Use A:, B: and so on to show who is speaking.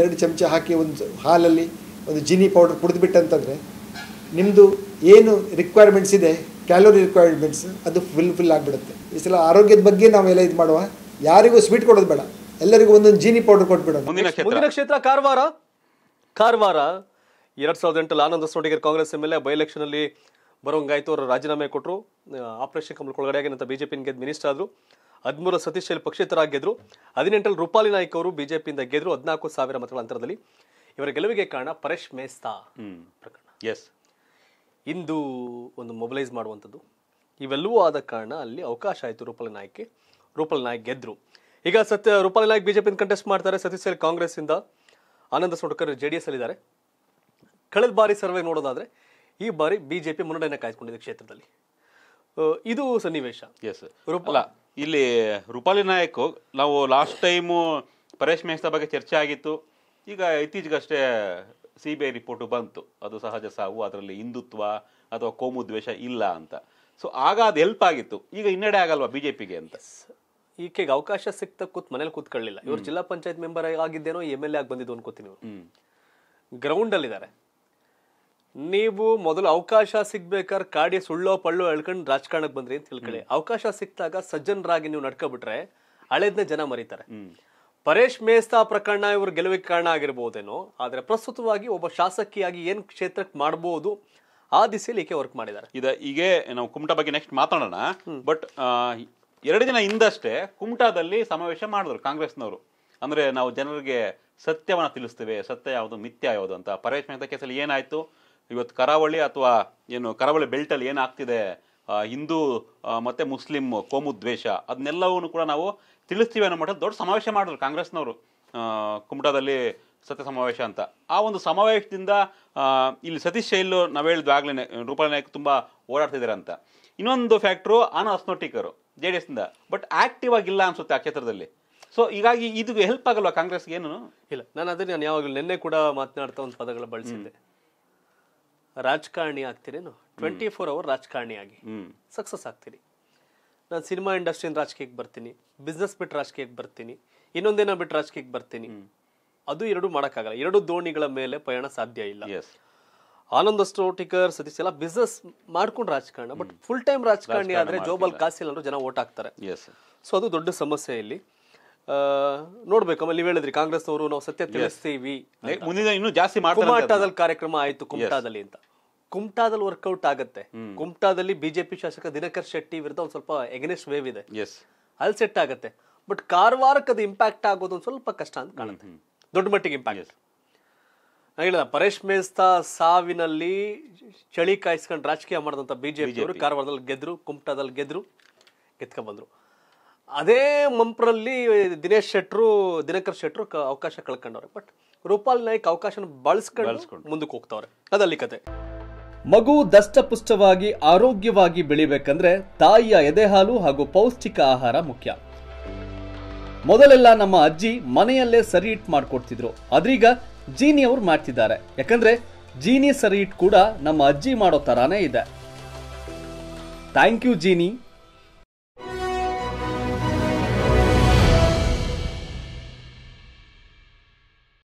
A: ಎರಡು ಚಮಚ ಹಾಕಿ ಒಂದು ಹಾಲಲ್ಲಿ ಒಂದು ಜೀನಿ ಪೌಡರ್ ಕುಡಿದ್ಬಿಟ್ಟಂತಂದರೆ ನಿಮ್ಮದು ಏನು ರಿಕ್ವೈರ್ಮೆಂಟ್ಸ್ ಇದೆ ಕ್ಯಾಲೋರಿ ರಿಕ್ವೈರ್ಮೆಂಟ್ಸ್ ಅದು ಫುಲ್ ಫಿಲ್ ಆಗಿಬಿಡುತ್ತೆ ಈ ಸಲ ಆರೋಗ್ಯದ ಬಗ್ಗೆ ನಾವೆಲ್ಲ ಇದು ಮಾಡುವ ಯಾರಿಗೂ ಸ್ವೀಟ್ ಕೊಡೋದು ಬೇಡ ಎಲ್ಲರಿಗೂ ಒಂದೊಂದು ಜೀನಿ ಪೌಡರ್ ಕೊಟ್ಬಿಡೋಣ ಮುಂದಿನ
B: ಕ್ಷೇತ್ರ ಕಾರವಾರ ಕಾರವಾರ ಎರಡು ಸಾವಿರದ ಎಂಟಲ್ಲಿ Anand Sodigar Congress M L A by ಎಲೆಕ್ಷನಲ್ಲಿ ಬರೋಂಗಾಯ್ತು ಅವರು ರಾಜೀನಾಮೆ ಕೊಟ್ಟರು ಆಪರೇಷನ್ ಕಮಲ್ ಒಳಗಡೆ ಜೆ ಬಿಜೆಪಿ ಗೆದ್ದು ಮಿನಿಸ್ಟರ್ ಆದರು ಹದಿಮೂರು ಸತೀಶ್ ಪಕ್ಷೇತರ ಗೆದ್ರು ಹದಿನೆಂಟರಲ್ಲಿ ರೂಪಾಲಿ ನಾಯ್ಕ ಅವರು ಬಿಜೆಪಿಯಿಂದ ಗೆದ್ರು ಹದಿನಾಲ್ಕು ಸಾವಿರ ಮತಗಳ ಅಂತರದಲ್ಲಿ ಇವರ ಗೆಲುವಿಗೆ ಕಾರಣ ಪರೇಶ್ ಮೇಸ್ತಾ ಪ್ರಕರಣ ಎಸ್ ಇಂದು ಒಂದು ಮೊಬಿಲೈಸ್ ಮಾಡುವಂಥದ್ದು ಇವೆಲ್ಲವೂ ಆದ ಕಾರಣ ಅಲ್ಲಿ ಅವಕಾಶ ಆಯಿತು ರೂಪಾಲಿ ನಾಯ್ಕೆ ರೂಪಾಲಿ ನಾಯ್ಕ ಗೆದ್ರು ಈಗ ಸತ್ಯ ರೂಪಾಲಿ ನಾಯ್ಕ ಬಿಜೆಪಿಯಿಂದ ಕಂಟೆಸ್ಟ್ ಮಾಡ್ತಾರೆ ಸತೀಶ್ ಕಾಂಗ್ರೆಸ್ ಕಾಂಗ್ರೆಸ್ಸಿಂದ Anand Sodkar J D S ಅಲ್ಲಿದ್ದಾರೆ ಕಳೆದ ಬಾರಿ ಸರ್ವೆ ನೋಡೋದಾದರೆ ಈ ಬಾರಿ ಬಿಜೆಪಿ ಮುನ್ನಡೆಯನ್ನು ಕಾಯ್ದುಕೊಂಡಿದೆ ಕ್ಷೇತ್ರದಲ್ಲಿ ಇದು ಸನ್ನಿವೇಶ
A: ಎಸ್ ರೂಪಾಲ ಇಲ್ಲಿ ರೂಪಾಲಿ ನಾಯಕ್ ನಾವು ಲಾಸ್ಟ್ ಟೈಮು ಪರೇಶ್ ಮೇಸ್ತಾ ಬಗ್ಗೆ ಚರ್ಚೆ ಆಗಿತ್ತು ಈಗ ಇತ್ತೀಚೆಗಷ್ಟೇ ಸಿ ಬಿ ಐ ರಿಪೋರ್ಟು ಬಂತು ಅದು ಸಹಜ ಸಾವು ಅದರಲ್ಲಿ ಹಿಂದುತ್ವ ಅಥವಾ ಕೋಮು ದ್ವೇಷ ಇಲ್ಲ ಅಂತ ಸೊ ಆಗ ಅದು ಹೆಲ್ಪ್ ಆಗಿತ್ತು ಈಗ ಹಿನ್ನಡೆ ಆಗಲ್ವಾ ಬಿ ಜೆ ಪಿಗೆ ಅಂತ ಈಕೆಗೆ ಅವಕಾಶ ಸಿಕ್ತ ಕೂತ್ ಮನೇಲಿ ಕೂತ್ಕೊಳ್ಳಿಲ್ಲ ಇವ್ರು ಜಿಲ್ಲಾ ಪಂಚಾಯತ್ ಮೆಂಬರ್ ಆಗಿದ್ದೇನೋ ಎಮ್ ಎಲ್ ಎ ಆಗಿ
B: ಬಂದಿದ್ದು ಅನ್ಕೋತೀನಿ ಗ್ರೌಂಡಲ್ಲಿದ್ದಾರೆ ನೀವು ಮೊದಲು ಅವಕಾಶ ಸಿಗ್ಬೇಕಾದ್ರೆ ಕಾಡಿ ಸುಳ್ಳೋ ಪಳ್ಳೋ ಹೇಳ್ಕೊಂಡು ರಾಜಕಾರಣಕ್ಕೆ ಬಂದ್ರಿ ಅಂತ ಹೇಳ್ಕೊಳ್ಳಿ ಅವಕಾಶ ಸಿಕ್ತಾಗ ಸಜ್ಜನರಾಗಿ ನೀವು ನಡ್ಕೊಬಿಟ್ರೆ ಹಳೆದನ್ನ ಜನ ಮರೀತಾರೆ ಪರೇಶ್ ಮೇಸ್ತಾ ಪ್ರಕರಣ ಇವರು ಗೆಲುವಿಗೆ ಕಾರಣ ಆಗಿರ್ಬೋದೇನೋ ಆದರೆ ಪ್ರಸ್ತುತವಾಗಿ ಒಬ್ಬ ಶಾಸಕಿಯಾಗಿ ಏನು ಕ್ಷೇತ್ರಕ್ಕೆ ಮಾಡ್ಬೋದು ಆ
A: ದಿಸೆಯಲ್ಲಿ ಈಕೆ ವರ್ಕ್ ಮಾಡಿದ್ದಾರೆ ಇದ ಈಗ ನಾವು ಕುಮಟಾ ಬಗ್ಗೆ ನೆಕ್ಸ್ಟ್ ಮಾತಾಡೋಣ ಬಟ್ ಎರಡು ದಿನ ಹಿಂದಷ್ಟೇ ಕುಮಟಾದಲ್ಲಿ ಸಮಾವೇಶ ಮಾಡಿದ್ರು ಕಾಂಗ್ರೆಸ್ನವರು ಅಂದ್ರೆ ನಾವು ಜನರಿಗೆ ಸತ್ಯವನ್ನ ತಿಳಿಸ್ತೇವೆ ಸತ್ಯ ಯಾವುದು ಮಿಥ್ಯ ಯಾವುದು ಅಂತ ಪರೇಶ್ ಮೆಹ್ತಾ ಕೇಸಲ್ಲಿ ಏನಾಯ್ತು ಇವತ್ತು ಕರಾವಳಿ ಅಥವಾ ಏನು ಕರಾವಳಿ ಬೆಲ್ಟಲ್ಲಿ ಏನಾಗ್ತಿದೆ ಹಿಂದೂ ಮತ್ತು ಮುಸ್ಲಿಂ ಕೋಮು ದ್ವೇಷ ಅದನ್ನೆಲ್ಲವನ್ನು ಕೂಡ ನಾವು ತಿಳಿಸ್ತೀವಿ ಅನ್ನೋ ಮಟ್ಟ ದೊಡ್ಡ ಸಮಾವೇಶ ಮಾಡಿದ್ರು ಕಾಂಗ್ರೆಸ್ನವರು ಕುಮಟಾದಲ್ಲಿ ಸತ್ಯ ಸಮಾವೇಶ ಅಂತ ಆ ಒಂದು ಸಮಾವೇಶದಿಂದ ಇಲ್ಲಿ ಸತೀಶ್ ಶೈಲು ನಾವು ಹೇಳಿದ್ವಿ ಆಗಲೇ ರೂಪಾಲಿ ನಾಯಕ್ ತುಂಬ ಓಡಾಡ್ತಿದ್ದಾರೆ ಅಂತ ಇನ್ನೊಂದು ಫ್ಯಾಕ್ಟ್ರು ಆನ ಅಸ್ನೋಟಿಕರು ಜೆ ಡಿ ಎಸ್ನಿಂದ ಬಟ್ ಆಕ್ಟಿವ್ ಆಗಿಲ್ಲ ಅನಿಸುತ್ತೆ ಆ ಕ್ಷೇತ್ರದಲ್ಲಿ ಸೊ ಹೀಗಾಗಿ ಇದು ಹೆಲ್ಪ್ ಆಗಲ್ವಾ ಕಾಂಗ್ರೆಸ್ಗೆ ಏನು ಇಲ್ಲ ನಾನು ಅದನ್ನು ನಾನು ಯಾವಾಗಲೂ ನಿನ್ನೆ ಕೂಡ ಮಾತನಾಡ್ತಾ ಒಂದು ಪದಗಳು ಬಳಸಿದ್ದೆ ರಾಜಕಾರಣಿ
B: ಆಗ್ತೀರೇನು ಟ್ವೆಂಟಿ ಫೋರ್ ಅವರ್ ಆಗಿ ಸಕ್ಸಸ್ ಆಗ್ತೀರಿ ನಾನು ಸಿನಿಮಾ ಇಂಡಸ್ಟ್ರಿಯಿಂದ ರಾಜಕೀಯಕ್ಕೆ ಬರ್ತೀನಿ ಬಿಸ್ನೆಸ್ ಬಿಟ್ಟು ರಾಜಕೀಯಕ್ಕೆ ಬರ್ತೀನಿ ಇನ್ನೊಂದೇನೋ ಬಿಟ್ಟು ರಾಜಕೀಯಕ್ಕೆ ಬರ್ತೀನಿ ಅದು ಎರಡು ಮಾಡೋಕ್ಕಾಗಲ್ಲ ಎರಡು ದೋಣಿಗಳ ಮೇಲೆ ಪಯಣ ಸಾಧ್ಯ ಇಲ್ಲ ಆನಂದ್ ಅಸ್ಟೋಟಿಕರ್ ಸತೀಶ್ ಎಲ್ಲ ಬಿಸ್ನೆಸ್ ಮಾಡ್ಕೊಂಡು ರಾಜಕಾರಣ ಬಟ್ ಫುಲ್ ಟೈಮ್ ರಾಜಕಾರಣಿ ಆದ್ರೆ ಜೋಬಲ್ ಕಾಸಿಲ್ಲ ಅಂದ್ರೆ ಜನ ಓಟ್ ಹಾಕ್ತಾರೆ ಸೊ ಅದು ದೊಡ್ಡ ಸಮಸ್ಯೆ ಇಲ್ಲಿ ನೋಡ್ಬೇಕು ನೀವು ಹೇಳಿದ್ರಿ ಕಾಂಗ್ರೆಸ್ ಅವರು ನಾವು ಸತ್ಯ ತಿಳಿಸ್ತೀವಿ ಮುಂದಿನ ಇನ್ನೂ ಜಾಸ್ತಿ ಕುಮಟಾದಲ್ಲಿ ಕಾರ್ಯಕ್ರಮ ಆಯ್ತು ಕುಮಟಾದಲ್ಲಿ ಅಂತ ಕುಮಟಾದಲ್ಲಿ ವರ್ಕೌಟ್ ಆಗುತ್ತೆ ಕುಮಟಾದಲ್ಲಿ ಬಿಜೆಪಿ ಶಾಸಕ ದಿನಕರ್ ಶೆಟ್ಟಿ ವಿರುದ್ಧ ಒಂದ್ ಸ್ವಲ್ಪ ಎಗನೆಸ್ಟ್ ವೇವ್ ಇದೆ ಅಲ್ಲಿ ಸೆಟ್ ಆಗುತ್ತೆ ಬಟ್ ಕಾರವಾರಕ್ಕೆ ಅದು ಇಂಪ್ಯಾಕ್ಟ್ ಆಗೋದು ಸ್ವಲ್ಪ ಕಷ್ಟ ಅಂತ ಕಾಣುತ್ತೆ ದೊಡ್ಡ ಮಟ್ಟಿಗೆ ಇಂಪ್ಯಾಕ್ಟ್ ಹೇಳಿದ ಪರೇಶ್ ಮೇಸ್ತಾ ಸಾವಿನಲ್ಲಿ ಚಳಿ ಕಾಯಿಸ್ಕೊಂಡು ರಾಜಕೀಯ ಮಾಡಿದಂತ ಬಿಜೆಪಿ ಅವರು ಕಾರವಾರದಲ್ಲಿ ಗೆದ್ರು ಕುಮಟಾದಲ್ಲಿ ಗೆದ್ರು ಬಂದ್ರು ಅದೇ ಮಂಪ್ರಲ್ಲಿ ದಿನೇಶ್ ಶೆಟ್ರು ದಿನಕರ್ ಶೆಟ್ರು ಅವಕಾಶ ಕಳ್ಕೊಂಡವ್ರೆ ಬಟ್ ರೂಪಾಲ್ ನಾಯ್ಕ್ ಅವಕಾಶನ ಬಳಸ್ಕೊಂಡು ಮುಂದಕ್ಕೆ ಹೋಗ್ತಾವ್ರೆ ಅದಲ್ಲಿ ಕತೆ ಮಗು ದಷ್ಟಪುಷ್ಟವಾಗಿ ಆರೋಗ್ಯವಾಗಿ ಬೆಳಿಬೇಕಂದ್ರೆ ತಾಯಿಯ ಎದೆಹಾಲು ಹಾಗೂ ಪೌಷ್ಟಿಕ ಆಹಾರ ಮುಖ್ಯ ಮೊದಲೆಲ್ಲ ನಮ್ಮ ಅಜ್ಜಿ ಮನೆಯಲ್ಲೇ ಸರಿ ಇಟ್ ಮಾಡ್ಕೊಡ್ತಿದ್ರು ಅದ್ರೀಗ ಜೀನಿ ಅವ್ರು ಮಾಡ್ತಿದ್ದಾರೆ ಯಾಕಂದ್ರೆ ಜೀನಿ ಸರಿ ಇಟ್ ಕೂಡ ನಮ್ಮ ಅಜ್ಜಿ ಮಾಡೋ ತರಾನೇ ಇದೆ ಥ್ಯಾಂಕ್ ಯು ಜೀನಿ